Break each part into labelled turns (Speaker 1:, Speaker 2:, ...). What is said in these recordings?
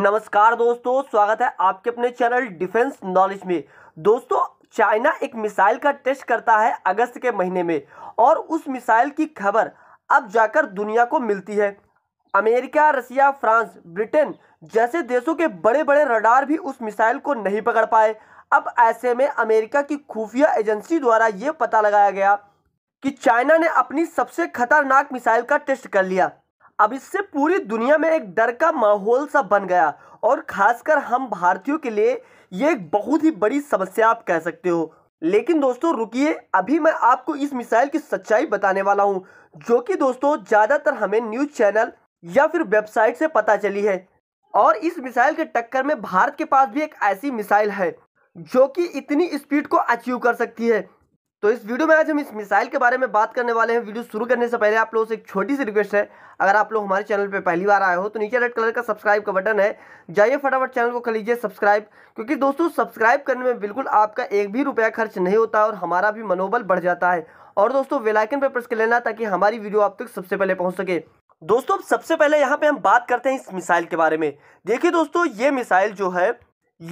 Speaker 1: नमस्कार दोस्तों स्वागत है आपके अपने चैनल डिफेंस नॉलेज में दोस्तों चाइना एक मिसाइल का टेस्ट करता है अगस्त के महीने में और उस मिसाइल की खबर अब जाकर दुनिया को मिलती है अमेरिका रसिया फ्रांस ब्रिटेन जैसे देशों के बड़े बड़े रडार भी उस मिसाइल को नहीं पकड़ पाए अब ऐसे में अमेरिका की खुफिया एजेंसी द्वारा ये पता लगाया गया कि चाइना ने अपनी सबसे खतरनाक मिसाइल का टेस्ट कर लिया अब इससे पूरी दुनिया में एक डर का माहौल सा बन गया और खासकर हम भारतीयों के लिए ये एक बहुत ही बड़ी समस्या आप कह सकते हो लेकिन दोस्तों रुकिए अभी मैं आपको इस मिसाइल की सच्चाई बताने वाला हूँ जो कि दोस्तों ज़्यादातर हमें न्यूज़ चैनल या फिर वेबसाइट से पता चली है और इस मिसाइल के टक्कर में भारत के पास भी एक ऐसी मिसाइल है जो कि इतनी स्पीड को अचीव कर सकती है तो इस वीडियो में आज हम इस मिसाइल के बारे में बात करने वाले हैं वीडियो शुरू करने से पहले आप लोगों से एक छोटी सी रिक्वेस्ट है अगर आप लोग हमारे चैनल पर पहली बार आए हो तो नीचे रेड कलर का सब्सक्राइब का बटन है जाइए फटाफट चैनल को कर लीजिए सब्सक्राइब क्योंकि दोस्तों सब्सक्राइब करने में बिल्कुल आपका एक भी रुपया खर्च नहीं होता और हमारा भी मनोबल बढ़ जाता है और दोस्तों वेलाइकन पर प्रेस कर लेना ताकि हमारी वीडियो आप तक सबसे पहले पहुँच सके दोस्तों अब सबसे पहले यहाँ पे हम बात करते हैं इस मिसाइल के बारे में देखिए दोस्तों ये मिसाइल जो है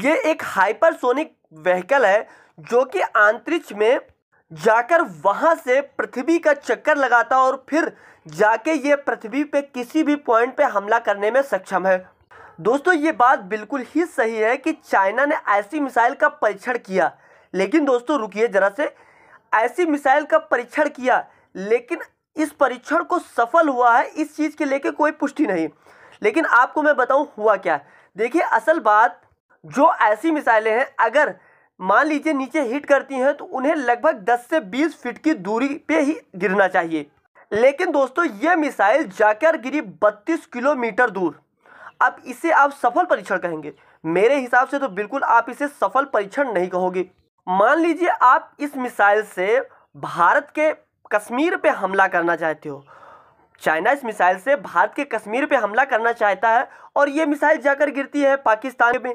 Speaker 1: ये एक हाइपरसोनिक व्हीकल है जो कि अंतरिक्ष में जाकर वहाँ से पृथ्वी का चक्कर लगाता और फिर जाके ये पृथ्वी पे किसी भी पॉइंट पे हमला करने में सक्षम है दोस्तों ये बात बिल्कुल ही सही है कि चाइना ने ऐसी मिसाइल का परीक्षण किया लेकिन दोस्तों रुकिए ज़रा से ऐसी मिसाइल का परीक्षण किया लेकिन इस परीक्षण को सफल हुआ है इस चीज़ के लेके कोई पुष्टि नहीं लेकिन आपको मैं बताऊं हुआ क्या देखिए असल बात जो ऐसी मिसाइलें हैं अगर मान लीजिए नीचे हिट करती हैं तो उन्हें लगभग 10 से 20 फीट की दूरी पे ही गिरना चाहिए लेकिन दोस्तों ये मिसाइल जाकर गिरी 32 किलोमीटर दूर अब इसे आप सफल परीक्षण कहेंगे मेरे हिसाब से तो बिल्कुल आप इसे सफल परीक्षण नहीं कहोगे मान लीजिए आप इस मिसाइल से भारत के कश्मीर पर हमला करना चाहते हो चाइना इस मिसाइल से भारत के कश्मीर पे हमला करना चाहता है और ये मिसाइल जाकर गिरती है पाकिस्तान में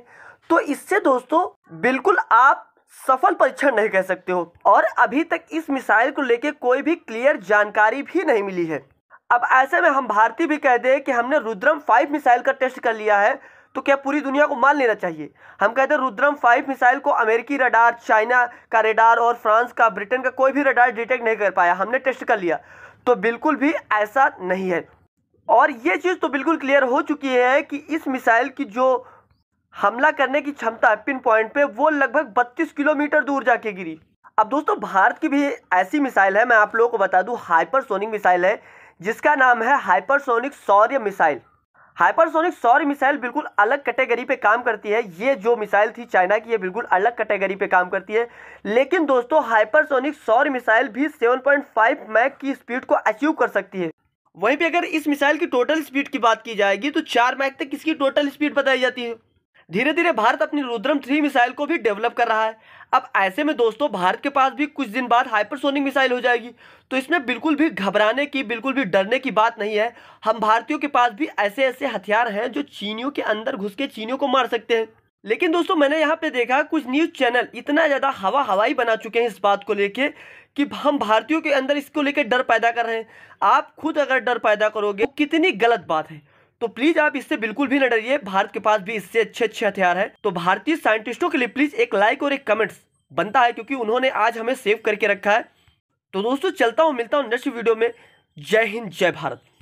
Speaker 1: तो इससे दोस्तों बिल्कुल आप सफल परीक्षण नहीं कह सकते हो और अभी तक इस मिसाइल को लेके कोई भी क्लियर जानकारी भी नहीं मिली है अब ऐसे में हम भारतीय भी कहते हैं कि हमने रुद्रम फाइव मिसाइल का टेस्ट कर लिया है तो क्या पूरी दुनिया को मान लेना चाहिए हम कहते हैं रुद्रम फाइव मिसाइल को अमेरिकी रडार चाइना का रडार और फ्रांस का ब्रिटेन का कोई भी रडार डिटेक्ट नहीं कर पाया हमने टेस्ट कर लिया तो बिल्कुल भी ऐसा नहीं है और ये चीज़ तो बिल्कुल क्लियर हो चुकी है कि इस मिसाइल की जो हमला करने की क्षमता पिन पॉइंट पे वो लगभग 32 किलोमीटर दूर जाके गिरी अब दोस्तों भारत की भी ऐसी मिसाइल है मैं आप लोगों को बता दूं हाइपरसोनिक मिसाइल है जिसका नाम है हाइपरसोनिक सौर्य मिसाइल हाइपरसोनिक सौर्य मिसाइल बिल्कुल अलग कैटेगरी पे काम करती है ये जो मिसाइल थी चाइना की ये बिल्कुल अलग कैटेगरी पे काम करती है लेकिन दोस्तों हाइपरसोनिक सौर्य मिसाइल भी 7.5 मैक की स्पीड को अचीव कर सकती है वहीं पे अगर इस मिसाइल की टोटल स्पीड की बात की जाएगी तो चार मैक तक इसकी टोटल स्पीड बताई जाती है धीरे धीरे भारत अपनी रुद्रम थ्री मिसाइल को भी डेवलप कर रहा है अब ऐसे में दोस्तों भारत के पास भी कुछ दिन बाद हाइपरसोनिक मिसाइल हो जाएगी तो इसमें बिल्कुल भी घबराने की बिल्कुल भी डरने की बात नहीं है हम भारतीयों के पास भी ऐसे ऐसे हथियार हैं जो चीनियों के अंदर घुस के चीनियों को मार सकते हैं लेकिन दोस्तों मैंने यहाँ पे देखा कुछ न्यूज़ चैनल इतना ज़्यादा हवा हवाई बना चुके हैं इस बात को लेके कि हम भारतीयों के अंदर इसको लेके डर पैदा कर रहे हैं आप खुद अगर डर पैदा करोगे तो कितनी गलत बात है तो प्लीज आप इससे बिल्कुल भी न डरिए भारत के पास भी इससे अच्छे अच्छे हथियार है तो भारतीय साइंटिस्टों के लिए प्लीज एक लाइक और एक कमेंट्स बनता है क्योंकि उन्होंने आज हमें सेव करके रखा है तो दोस्तों चलता हूँ मिलता हूँ नेक्स्ट वीडियो में जय हिंद जय भारत